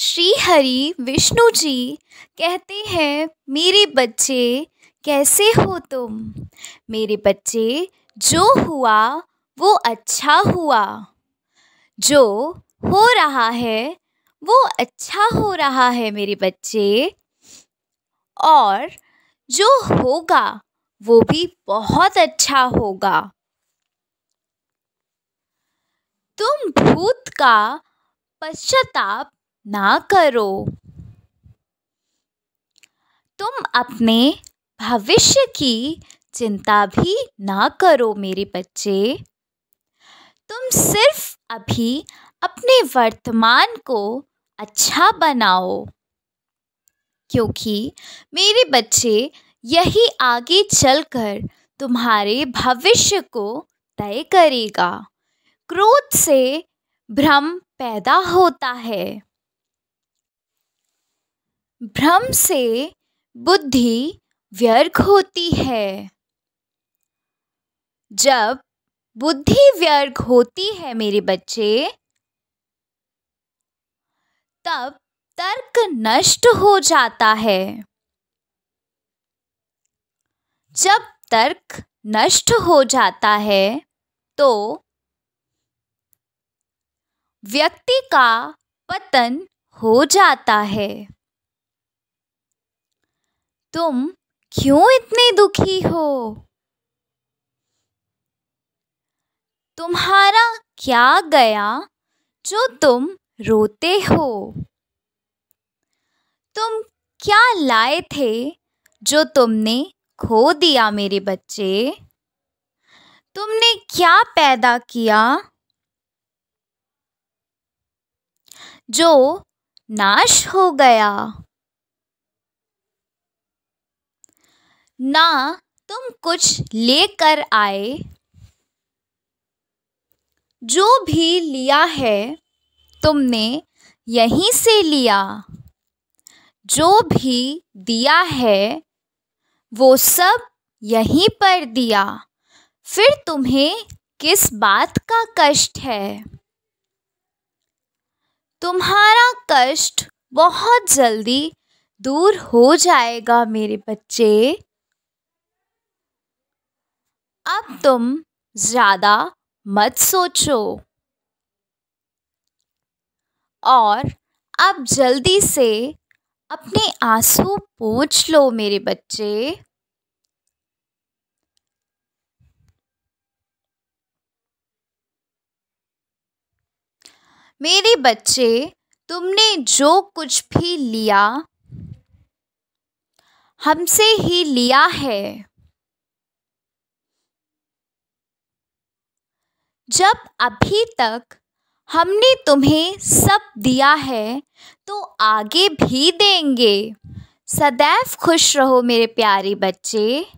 श्री हरि विष्णु जी कहते हैं मेरे बच्चे कैसे हो तुम मेरे बच्चे जो हुआ वो अच्छा हुआ जो हो रहा है वो अच्छा हो रहा है मेरे बच्चे और जो होगा वो भी बहुत अच्छा होगा तुम भूत का पश्चाताप ना करो तुम अपने भविष्य की चिंता भी ना करो मेरे बच्चे तुम सिर्फ अभी अपने वर्तमान को अच्छा बनाओ क्योंकि मेरे बच्चे यही आगे चलकर तुम्हारे भविष्य को तय करेगा क्रोध से भ्रम पैदा होता है भ्रम से बुद्धि व्यर्थ होती है जब बुद्धि व्यर्थ होती है मेरे बच्चे तब तर्क नष्ट हो जाता है जब तर्क नष्ट हो जाता है तो व्यक्ति का पतन हो जाता है तुम क्यों इतने दुखी हो तुम्हारा क्या गया जो तुम रोते हो तुम क्या लाए थे जो तुमने खो दिया मेरे बच्चे तुमने क्या पैदा किया जो नाश हो गया ना तुम कुछ लेकर आए जो भी लिया है तुमने यहीं से लिया जो भी दिया है वो सब यहीं पर दिया फिर तुम्हें किस बात का कष्ट है तुम्हारा कष्ट बहुत जल्दी दूर हो जाएगा मेरे बच्चे अब तुम ज़्यादा मत सोचो और अब जल्दी से अपने आंसू पोंछ लो मेरे बच्चे मेरे बच्चे तुमने जो कुछ भी लिया हमसे ही लिया है जब अभी तक हमने तुम्हें सब दिया है तो आगे भी देंगे सदैव खुश रहो मेरे प्यारे बच्चे